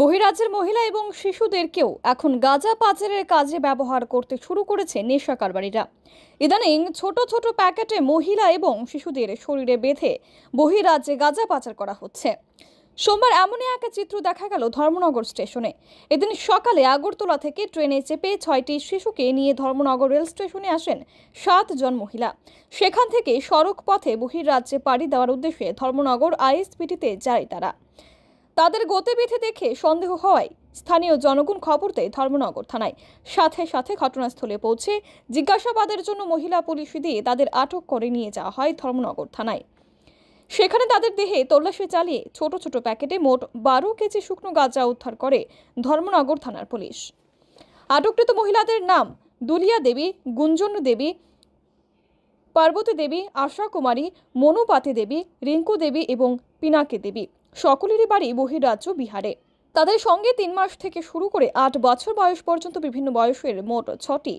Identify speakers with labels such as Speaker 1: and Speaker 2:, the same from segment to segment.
Speaker 1: বহিরাজ্যের মহিলা এবং শিশুদেরকেও এখন গাঁজা পাচারের কাজে ব্যবহার করতে শুরু করেছে নেশা কারবারিরা ইদানিং ছোট ছোট প্যাকেটে মহিলা এবং শিশুদের শরীরে বেঁধে বহিরাজ্যে গাঁজা পাচার করা হচ্ছে সোমবার এমনই একটা চিত্র দেখা গেল ধর্মনগর স্টেশনে এদিন সকালে আগরতলা থেকে ট্রেনে চেপে ছয়টি শিশুকে নিয়ে ধর্মনগর রেল স্টেশনে আসেন সাতজন মহিলা সেখান থেকে সড়ক পথে বহির রাজ্যে পাড়ি দেওয়ার উদ্দেশ্যে ধর্মনগর আইএসপিটিতে যায় তারা তাদের গতিবিধি দেখে সন্দেহ হওয়ায় স্থানীয় জনগণ খবর দেয় ধর্মনগর থানায় সাথে সাথে ঘটনাস্থলে পৌঁছে জিজ্ঞাসাবাদের জন্য মহিলা পুলিশ দিয়ে তাদের আটক করে নিয়ে যাওয়া হয় ধর্মনগর থানায় সেখানে তাদের দেহে তল্লাশি চালিয়ে ছোট ছোট প্যাকেটে মোট বারো কেজি শুকনো গাঁজা উদ্ধার করে ধর্মনগর থানার পুলিশ আটককৃত মহিলাদের নাম দুলিয়া দেবী গুঞ্জন দেবী পার্বতী দেবী আশা কুমারী মনুপাতি দেবী রিঙ্কু দেবী এবং পিনাকে দেবী সকলেরই বাড়ি বহিরাজ্য বিহারে তাদের সঙ্গে তিন মাস থেকে শুরু করে আট বছর বয়স পর্যন্ত বিভিন্ন বয়সের মোট ছটি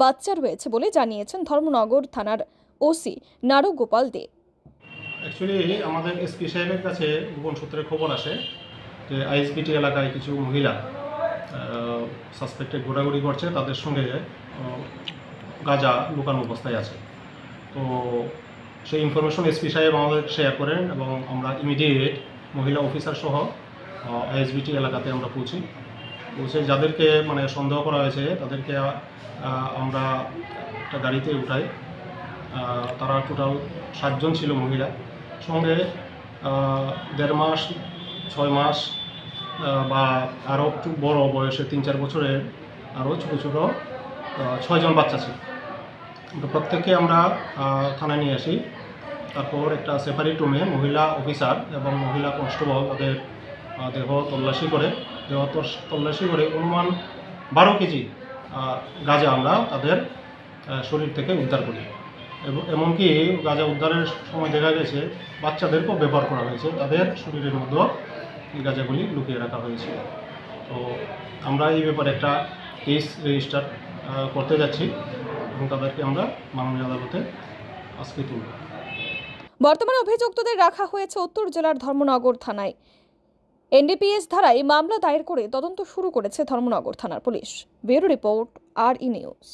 Speaker 1: বাচ্চা রয়েছে বলে জানিয়েছেন ধর্মনগর থানার ওসি নারু গোপাল দে
Speaker 2: অ্যাকচুয়ালি আমাদের এসপি সাহেবের কাছে গোপন সূত্রে খবর আসে যে আইএসপিটি এলাকায় কিছু মহিলা সাসপেক্টে ঘোরাঘুরি করছে তাদের সঙ্গে গাজা লুকানো অবস্থায় আছে তো সেই ইনফরমেশন এসপি সাহেব আমাদের শেয়ার করেন এবং আমরা ইমিডিয়েট মহিলা অফিসার সহ আইএসবিটি এলাকাতে আমরা পৌঁছি পৌঁছে যাদেরকে মানে সন্দেহ করা হয়েছে তাদেরকে আমরা একটা গাড়িতে উঠাই তারা টোটাল সাতজন ছিল মহিলা সঙ্গে দেড় মাস ছয় মাস বা আরও একটু বড়ো বয়সে তিন চার বছরের আরও ছোটো ছোটো ছয়জন বাচ্চা ছিল প্রত্যেককে আমরা থানায় নিয়ে আসি তারপর একটা সেপারেট রুমে মহিলা অফিসার এবং মহিলা কনস্টেবল তাদের দেহ তল্লাশি করে দেহ তল্লাশি করে অনুমান বারো কেজি গাঁজা আমরা তাদের শরীর থেকে উদ্ধার করি এবং এমনকি গাঁজা উদ্ধারের সময় দেখা গেছে বাচ্চাদেরকেও ব্যবহার করা হয়েছে তাদের শরীরের মধ্যেও এই গাঁজাগুলি লুকিয়ে রাখা হয়েছে তো আমরা এই ব্যাপারে একটা কেস রেজিস্টার করতে যাচ্ছি এবং তাদেরকে আমরা মাননীয় আদালতে আজকে তুলব
Speaker 1: বর্তমানে অভিযুক্তদের রাখা হয়েছে উত্তর জেলার ধর্মনগর থানায় এনডিপিএস ধারায় মামলা দায়ের করে তদন্ত শুরু করেছে ধর্মনগর থানার police bureau report R E news